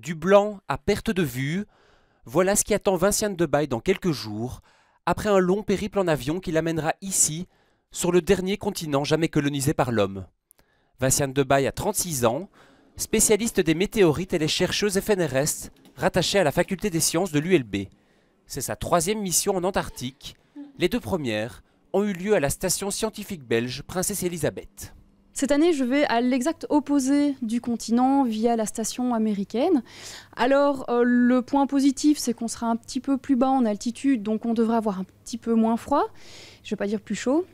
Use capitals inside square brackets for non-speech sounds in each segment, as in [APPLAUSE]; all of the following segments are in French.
du blanc à perte de vue, voilà ce qui attend Vinciane de Baille dans quelques jours, après un long périple en avion qui l'amènera ici, sur le dernier continent jamais colonisé par l'homme. Vinciane de Baille a 36 ans, spécialiste des météorites, et les chercheuses FNRS, rattachée à la faculté des sciences de l'ULB. C'est sa troisième mission en Antarctique. Les deux premières ont eu lieu à la station scientifique belge Princesse Elisabeth. Cette année, je vais à l'exact opposé du continent via la station américaine. Alors, euh, le point positif, c'est qu'on sera un petit peu plus bas en altitude, donc on devrait avoir un petit peu moins froid. Je ne vais pas dire plus chaud.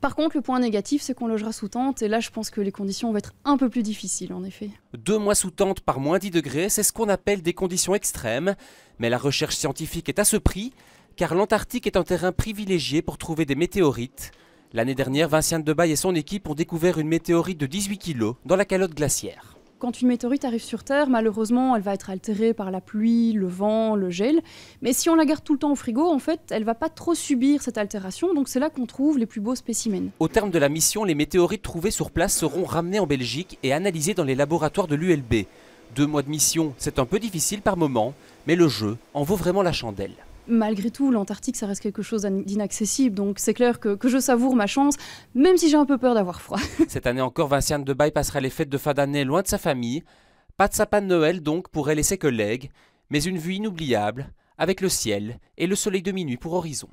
Par contre, le point négatif, c'est qu'on logera sous tente, et là, je pense que les conditions vont être un peu plus difficiles, en effet. Deux mois sous tente par moins 10 degrés, c'est ce qu'on appelle des conditions extrêmes, mais la recherche scientifique est à ce prix, car l'Antarctique est un terrain privilégié pour trouver des météorites. L'année dernière, Vincent Debaille et son équipe ont découvert une météorite de 18 kg dans la calotte glaciaire. Quand une météorite arrive sur Terre, malheureusement, elle va être altérée par la pluie, le vent, le gel. Mais si on la garde tout le temps au frigo, en fait, elle va pas trop subir cette altération. Donc c'est là qu'on trouve les plus beaux spécimens. Au terme de la mission, les météorites trouvées sur place seront ramenées en Belgique et analysées dans les laboratoires de l'ULB. Deux mois de mission, c'est un peu difficile par moment, mais le jeu en vaut vraiment la chandelle malgré tout, l'Antarctique, ça reste quelque chose d'inaccessible. Donc c'est clair que, je savoure ma chance, même si j'ai un peu peur d'avoir froid. [LAUGHS] Cette année encore, Vinciane Bay passera les fêtes de fin d'année loin de sa famille. Pas de sapin de Noël donc pour elle et ses collègues, mais une vue inoubliable, avec le ciel et le soleil de minuit pour horizon.